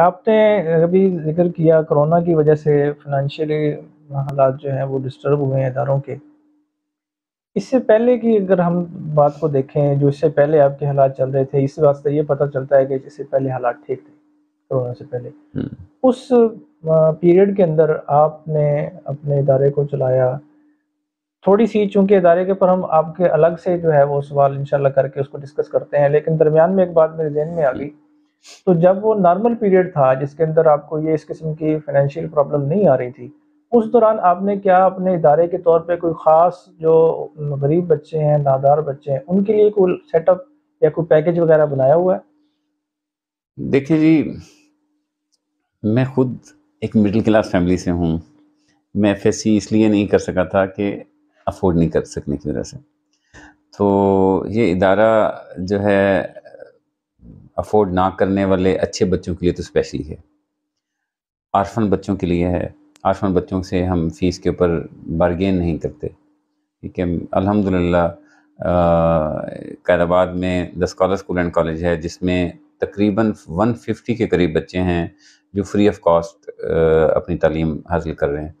आपने अभी जिक्र किया कोरोना की वजह से फिनंशली हालात जो हैं वो डिस्टर्ब हुए हैं इदारों के इससे पहले की अगर हम बात को देखें जो इससे पहले आपके हालात चल रहे थे इस वास्ते ये पता चलता है कि इससे पहले हालात ठीक थे कोरोना से पहले हम्म। उस पीरियड के अंदर आपने अपने इदारे को चलाया थोड़ी सी चूंकि इदारे के पर हम आपके अलग से जो है वो सवाल इनशाला करके उसको डिस्कस करते हैं लेकिन दरमियान में एक बात मेरे जहन में आ गई तो जब वो नॉर्मल पीरियड था जिसके अंदर आपको ये इस किस्म की फाइनेंशियल प्रॉब्लम नहीं आ रही थी उस दौरान आपने क्या अपने इदारे के तौर पे कोई ख़ास जो गरीब बच्चे हैं नादार बच्चे हैं उनके लिए कोई सेटअप या कोई पैकेज वगैरह बनाया हुआ है देखिए जी मैं खुद एक मिडिल क्लास फैमिली से हूँ मैं एफ इसलिए नहीं कर सका था कि अफोर्ड नहीं कर सकने की वजह से तो ये इदारा जो है अफोर्ड ना करने वाले अच्छे बच्चों के लिए तो स्पेशली है आर्फन बच्चों के लिए है आर्फन बच्चों से हम फीस के ऊपर बारगेन नहीं करते ठीक है अलहमदिल्ला कैदाबाद में the scholar school and college है जिसमें तकरीबन 150 के करीब बच्चे हैं जो फ्री ऑफ कॉस्ट अपनी तालीम हासिल कर रहे हैं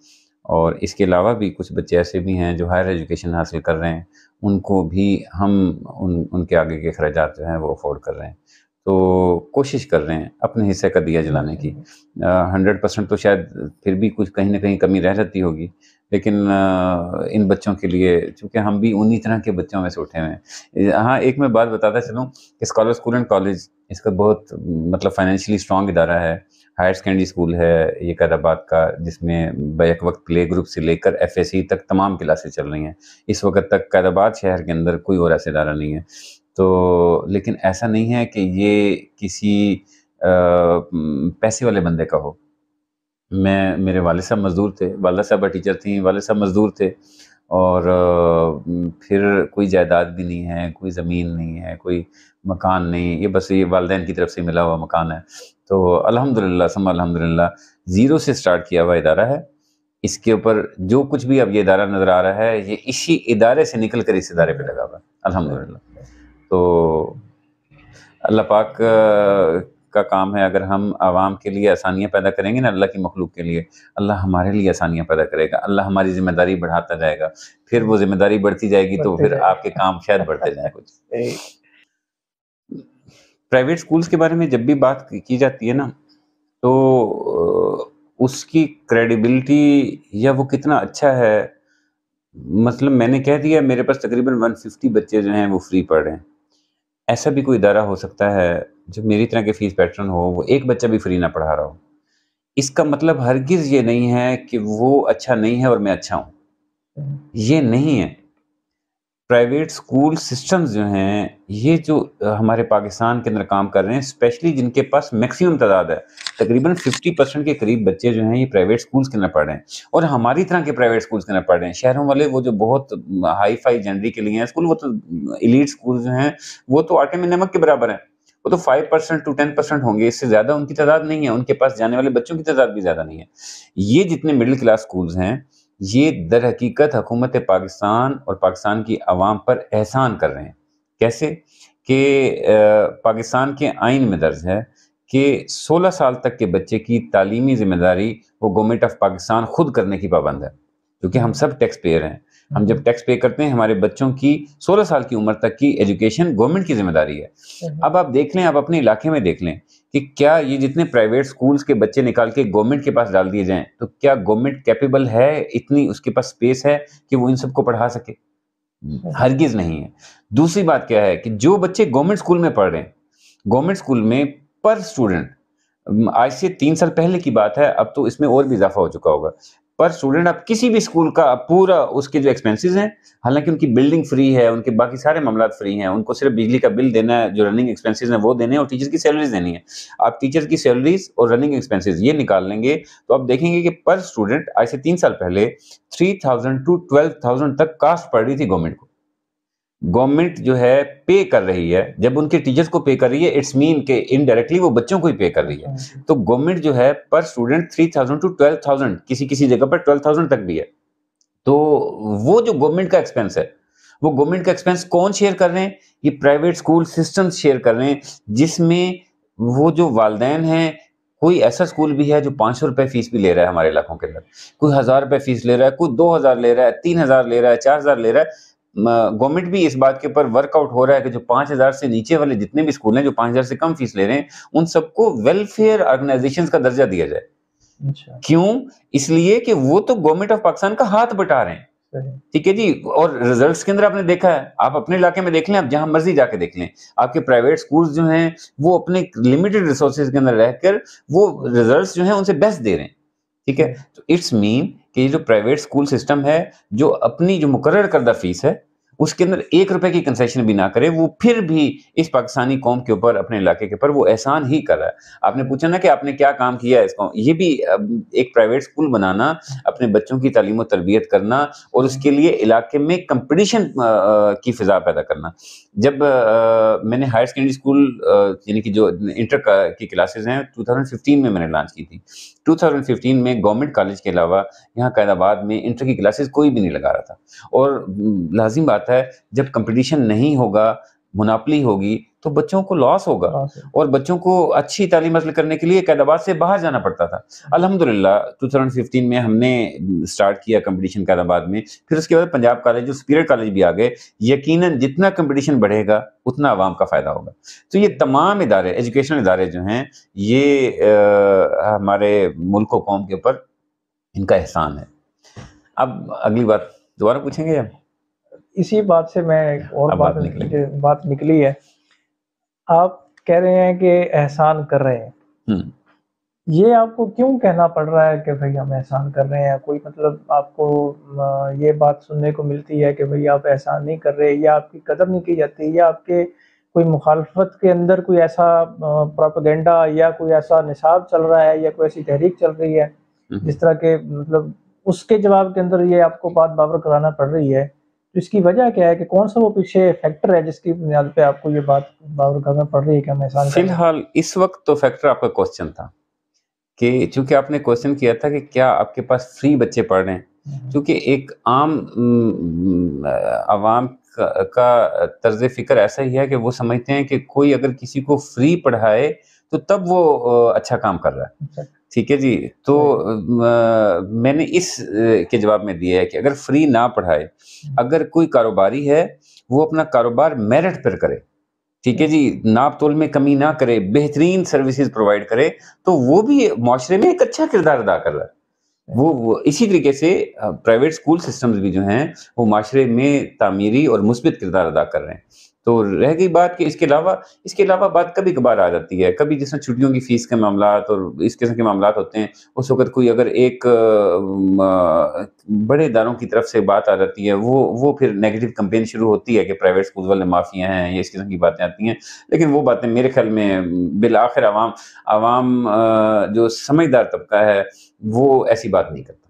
और इसके अलावा भी कुछ बच्चे ऐसे भी हैं जो हायर एजुकेशन हासिल कर रहे हैं उनको भी हम उन उनके आगे के अखराज जो हैं वो अफोर्ड कर रहे हैं तो कोशिश कर रहे हैं अपने हिस्से का दिया जलाने की हंड्रेड परसेंट तो शायद फिर भी कुछ कहीं ना कहीं कमी रह जाती होगी लेकिन आ, इन बच्चों के लिए चूँकि हम भी उन्हीं तरह के बच्चों में से उठे हुए हैं हाँ एक मैं बात बताता चलूँ कि स्कॉलर स्कूल एंड कॉलेज इसका बहुत मतलब फाइनेंशियली स्ट्रॉन्ग इदारा है हायर सेकेंडरी स्कूल है ये कैदाबाद का जिसमें बैक वक्त प्ले ग्रुप से लेकर एफ e तक तमाम क्लासेस चल रही हैं इस वक्त तक कैदाबाद शहर के अंदर कोई और ऐसा इदारा नहीं है तो लेकिन ऐसा नहीं है कि ये किसी आ, पैसे वाले बंदे का हो मैं मेरे वाले साहब मज़दूर थे वाला साहब टीचर थी वाले साहब मज़दूर थे और फिर कोई जायदाद भी नहीं है कोई ज़मीन नहीं है कोई मकान नहीं ये बस ये वालदे की तरफ से मिला हुआ मकान है तो अल्हम्दुलिल्लाह सम अल्हम्दुलिल्लाह ज़ीरो से स्टार्ट किया हुआ इदारा है इसके ऊपर जो कुछ भी अब ये इदारा नज़र आ रहा है ये इसी इदारे से निकल कर इस इदारे पर लगा हुआ है अलहमदिल्ला तो अल्लाह पाक का काम है अगर हम आवाम के लिए आसानियाँ पैदा करेंगे ना अल्लाह की मखलूक के लिए अल्लाह हमारे लिए आसानियाँ पैदा करेगा अल्लाह हमारी जिम्मेदारी बढ़ाता जाएगा फिर वो जिम्मेदारी बढ़ती जाएगी तो फिर आपके काम शायद बढ़ते जाए कुछ प्राइवेट स्कूल्स के बारे में जब भी बात की जाती है ना तो उसकी क्रेडिबिलिटी या वो कितना अच्छा है मतलब मैंने कह दिया मेरे पास तकरीबन 150 बच्चे जो हैं वो फ्री पढ़ रहे हैं ऐसा भी कोई इदारा हो सकता है जो मेरी तरह के फ़ीस पैटर्न हो वो एक बच्चा भी फ्री ना पढ़ा रहा हो इसका मतलब हरगिज़ ये नहीं है कि वो अच्छा नहीं है और मैं अच्छा हूँ ये नहीं है प्राइवेट स्कूल सिस्टम्स जो हैं ये जो हमारे पाकिस्तान के अंदर काम कर रहे हैं स्पेशली जिनके पास मैक्सिमम तादाद है तकरीबन 50 परसेंट के करीब बच्चे जो हैं ये प्राइवेट स्कूल्स के अंदर पढ़ रहे हैं और हमारी तरह के प्राइवेट स्कूल्स के अंदर पढ़ रहे हैं शहरों वाले वो जो बहुत हाई फाई जनरी के लिए हैं स्कूल वो तो इलीट स्कूल जो हैं वो तो आटे में नमक के बराबर हैं वो तो five percent to ten percent होंगे इससे ज़्यादा उनकी तादाद नहीं है उनके पास जाने वाले बच्चों की तादाद भी ज़्यादा नहीं है ये जितने मिडिल क्लास स्कूल्स हैं ये दर हकीकत हकूमत पाकिस्तान और पाकिस्तान की आवाम पर एहसान कर रहे हैं कैसे कि पाकिस्तान के आइन में दर्ज है कि 16 साल तक के बच्चे की तालीमी ज़िम्मेदारी वो गवर्नमेंट ऑफ पाकिस्तान ख़ुद करने की पाबंद है क्योंकि हम सब टैक्स पेयर हैं हम जब टैक्स पे करते हैं हमारे बच्चों की 16 साल की उम्र तक की एजुकेशन गवर्नमेंट की जिम्मेदारी है हम्म। अब आप देख लें आप अपने इलाके में देख लें कि क्या ये जितने प्राइवेट स्कूल्स के बच्चे निकाल के गवर्नमेंट के पास डाल दिए जाएं तो क्या गवर्नमेंट कैपेबल है इतनी उसके पास स्पेस है कि वो इन सबको पढ़ा सके हम्म। हरगिज नहीं है दूसरी बात क्या है कि जो बच्चे गवर्नमेंट स्कूल में पढ़ रहे हैं गवर्नमेंट स्कूल में पर स्टूडेंट आज से तीन साल पहले की बात है अब तो इसमें और भी इजाफा हो चुका होगा पर स्टूडेंट अब किसी भी स्कूल का पूरा उसके जो एक्सपेंसेस हैं हालांकि उनकी बिल्डिंग फ्री है उनके बाकी सारे मामला फ्री हैं उनको सिर्फ बिजली का बिल देना है जो रनिंग एक्सपेंसेस हैं वो देने हैं और टीचर की सैलरीज देनी है आप टीचर की सैलरीज और रनिंग एक्सपेंसिस ये निकाल लेंगे तो आप देखेंगे कि पर स्टूडेंट आज से तीन साल पहले three thousand to twelve thousand तक कास्ट पड़ रही थी गवर्नमेंट को गवर्नमेंट जो है पे कर रही है जब उनके टीचर्स को पे कर रही है इट्स मीन के इनडायरेक्टली वो बच्चों को ही पे कर रही है हाँ। तो गवर्नमेंट जो है पर student three thousand to twelve thousand किसी किसी जगह पर ट्वेल्व थाउजेंड तक भी है तो वो जो गवर्नमेंट का एक्सपेंस है वो गवर्नमेंट का एक्सपेंस कौन शेयर कर रहे हैं ये प्राइवेट स्कूल सिस्टम शेयर कर रहे हैं जिसमें वो जो वालदेन हैं कोई ऐसा स्कूल भी है जो पाँच सौ रुपये फीस भी ले रहा है हमारे इलाकों के अंदर कोई हज़ार रुपये फीस ले रहा है कोई दो हज़ार ले रहा है तीन हज़ार ले रहा है चार हज़ार ले रहा है गवर्नमेंट भी इस बात के ऊपर वर्कआउट हो रहा है कि जो पाँच हज़ार से नीचे वाले जितने भी स्कूल हैं जो पाँच हज़ार से कम फीस ले रहे हैं उन सबको वेलफेयर ऑर्गेनाइजेशन का दर्जा दिया जाए अच्छा। क्यों इसलिए कि वो तो गवर्नमेंट ऑफ पाकिस्तान का हाथ बटा रहे हैं ठीक है जी और रिजल्ट्स के अंदर आपने देखा है आप अपने इलाके में देख लें आप जहां मर्जी जाके देख लें आपके प्राइवेट स्कूल्स जो हैं वो अपने लिमिटेड रिसोर्सेज के अंदर रहकर वो रिजल्ट्स जो हैं उनसे बेस्ट दे रहे हैं ठीक है तो इट्स मीन कि जो प्राइवेट स्कूल सिस्टम है जो अपनी जो मुकर करदा फीस है उसके अंदर एक रुपए की कंसेशन भी ना करे वो फिर भी इस पाकिस्तानी कौम के ऊपर अपने इलाके के ऊपर वो एहसान ही कर रहा है आपने पूछा ना कि आपने क्या काम किया है इसको ये भी एक प्राइवेट स्कूल बनाना अपने बच्चों की तालीम और तरबियत करना और उसके लिए इलाके में कंपटीशन की फ़िज़ा पैदा करना जब आ, मैंने हायर सेकेंडरी स्कूल यानी कि जो इंटर की क्लासेज हैं टू में मैंने लॉन्च की थी 2015 में गवर्नमेंट कॉलेज के अलावा यहाँ कैदाबाद में इंटर की क्लासेस कोई भी नहीं लगा रहा था और लाजिम बात है जब कंपटीशन नहीं होगा मुनापली होगी तो बच्चों को लॉस होगा और बच्चों को अच्छी तालीम हासिल करने के लिए कैदाबाद से बाहर जाना पड़ता था अलहमदिल्ला फिफ्टीन में हमने स्टार्ट किया कंपटीशन कैदाबाद में फिर उसके बाद पंजाब कॉलेज जो स्पीरियड कॉलेज भी आ गए यकीनन जितना कंपटीशन बढ़ेगा उतना आवाम का फ़ायदा होगा तो ये तमाम इदारे एजुकेशनल इदारे जो हैं ये आ, हमारे मुल्क कौम के ऊपर इनका एहसान है अब अगली बात दोबारा पूछेंगे आप इसी बात से मैं और बात बात निकली, बात निकली है आप कह रहे हैं कि एहसान कर रहे हैं हम्म। ये आपको क्यों कहना पड़ रहा है कि भाई हम एहसान कर रहे हैं कोई मतलब आपको ये बात सुनने को मिलती है कि भाई आप एहसान नहीं कर रहे या आपकी कदर नहीं की जाती या आपके कोई मुखालफत के अंदर कोई ऐसा प्रोपागेंडा या कोई ऐसा निसाब चल रहा है या कोई ऐसी तहरीक चल रही है हम्म। जिस तरह के मतलब उसके जवाब के अंदर ये आपको बात बाबर कराना पड़ रही है तो इसकी वजह क्या है कि कौन सा वो पीछे फैक्टर है जिसकी बुनियाद पे आपको ये बात में पड़ रही है कि हम फिलहाल इस वक्त तो फैक्टर आपका क्वेश्चन था कि चूंकि आपने क्वेश्चन किया था कि क्या आपके पास फ्री बच्चे पढ़ रहे हैं क्योंकि हम्म। एक आम हम्म, आवाम का तर्ज फिक्र ऐसा ही है कि वो समझते हैं कि कोई अगर किसी को फ्री पढ़ाए तो तब वो अच्छा काम कर रहा है अच्छा। ठीक है जी तो आ, मैंने इस के जवाब में दिया है कि अगर फ्री ना पढ़ाए हम्म। अगर कोई कारोबारी है वो अपना कारोबार मेरिट पर करे ठीक है जी नाप तोल में कमी ना करे बेहतरीन सर्विसेज प्रोवाइड करे तो वो भी माशरे में एक अच्छा किरदार अदा कर रहा है वो, वो इसी तरीके से प्राइवेट स्कूल सिस्टम्स भी जो हैं वो माशरे में तामीरी और मुस्बित किरदार अदा कर रहे हैं तो रह गई बात कि इसके अलावा इसके अलावा बात कभी कभार आ जाती है कभी जिसमें छुट्टियों की फ़ीस के मामला और इस किस्म के मामला होते हैं उस वक़्त कोई अगर एक बड़े इदारों की तरफ से बात आ जाती है वो वो फिर नेगेटिव कंपेन शुरू होती है कि प्राइवेट स्कूल वाले माफिया हैं या इस किस्म की बातें आती हैं लेकिन वो बातें मेरे ख्याल में बिल आखिर आवाम आवाम जो समझदार तबका है वो ऐसी बात नहीं करता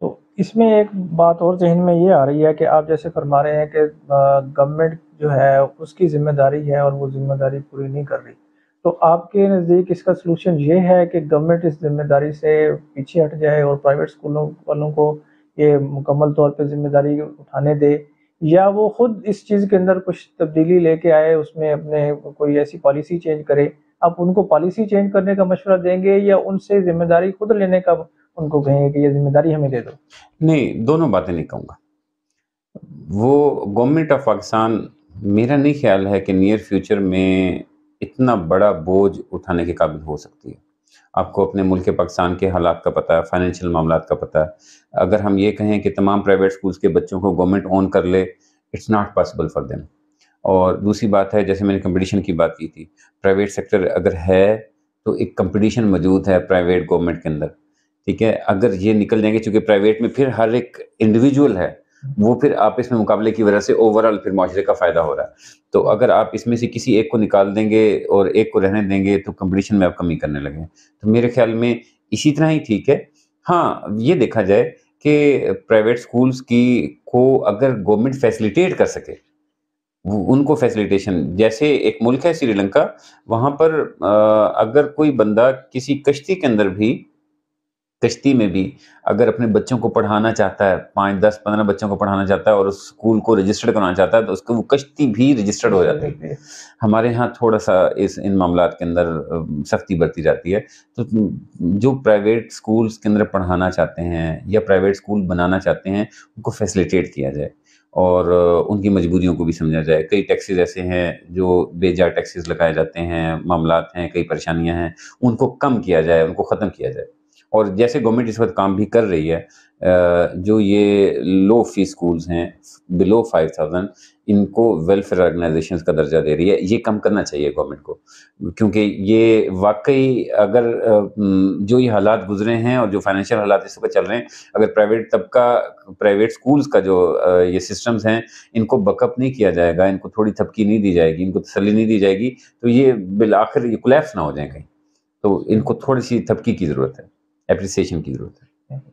तो इसमें एक बात और जहन में ये आ रही है कि आप जैसे फरमा रहे हैं कि गवर्नमेंट जो है उसकी जिम्मेदारी है और वो जिम्मेदारी पूरी नहीं कर रही तो आपके नज़दीक इसका सलूशन ये है कि गवर्नमेंट इस जिम्मेदारी से पीछे हट जाए और प्राइवेट स्कूलों वालों को ये मुकम्मल तौर पर जिम्मेदारी उठाने दे या वो खुद इस चीज़ के अंदर कुछ तब्दीली लेके आए उसमें अपने कोई ऐसी पॉलिसी चेंज करे आप उनको पॉलिसी चेंज करने का मशवरा देंगे या उनसे जिम्मेदारी खुद लेने का उनको कहेंगे कि ये जिम्मेदारी हमें दे दो नहीं दोनों बातें नहीं कहूँगा वो गवर्नमेंट ऑफ पाकिस्तान मेरा नहीं ख्याल है कि नियर फ्यूचर में इतना बड़ा बोझ उठाने के काबिल हो सकती है आपको अपने मुल्क पाकिस्तान के हालात का पता है फाइनेंशियल मामला का पता है अगर हम ये कहें कि तमाम प्राइवेट स्कूल्स के बच्चों को गवर्नमेंट ऑन कर ले it's not possible for them और दूसरी बात है जैसे मैंने कंपटीशन की बात की थी प्राइवेट सेक्टर अगर है तो एक कंपटीशन मौजूद है प्राइवेट गवर्नमेंट के अंदर ठीक है अगर ये निकल जाएंगे चूंकि प्राइवेट में फिर हर एक इंडिविजुअल है वो फिर आप इसमें मुकाबले की वजह से ओवरऑल फिर माशरे का फ़ायदा हो रहा है तो अगर आप इसमें से किसी एक को निकाल देंगे और एक को रहने देंगे तो कंपटीशन में आप कमी करने लगे तो मेरे ख्याल में इसी तरह ही ठीक है हाँ ये देखा जाए कि प्राइवेट स्कूल्स की को अगर गवर्नमेंट फैसिलिटेट कर सके उनको फैसिलिटेशन जैसे एक मुल्क है श्रीलंका वहाँ पर अगर कोई बंदा किसी कश्ती के अंदर भी कश्ती में भी अगर अपने बच्चों को पढ़ाना चाहता है पाँच दस पंद्रह बच्चों को पढ़ाना चाहता है और उस स्कूल को रजिस्टर्ड कराना चाहता है तो उसको वो कश्ती भी रजिस्टर्ड हो जाती है हमारे यहाँ थोड़ा सा इस इन मामला के अंदर सख्ती बरती जाती है तो जो प्राइवेट स्कूल्स के अंदर पढ़ाना चाहते हैं या प्राइवेट स्कूल बनाना चाहते हैं उनको फैसिलिटेट किया जाए और उनकी मजबूरियों को भी समझा जाए कई टैक्सेस ऐसे हैं जो बेजा टैक्सेस लगाए जाते हैं मामला हैं कई परेशानियां हैं उनको कम किया जाए उनको ख़त्म किया जाए और जैसे गवर्नमेंट इस वक्त काम भी कर रही है जो ये लो फी स्कूल्स हैं बिलो फाइव थाउजेंड इनको वेलफेयर ऑर्गेनाइजेशंस का दर्जा दे रही है ये कम करना चाहिए गवर्नमेंट को क्योंकि ये वाकई अगर जो ये हालात गुजरे हैं और जो फाइनेंशियल हालात इस वक्त चल रहे हैं अगर प्राइवेट तबका प्राइवेट स्कूल्स का जो ये सिस्टम्स हैं इनको बकअप नहीं किया जाएगा इनको थोड़ी थपकी नहीं दी जाएगी इनको तसली नहीं दी जाएगी तो ये बिल आखिर ये कोलेप्स ना हो जाए कहीं तो इनको थोड़ी सी थपकी की ज़रूरत है appreciation की जरूरत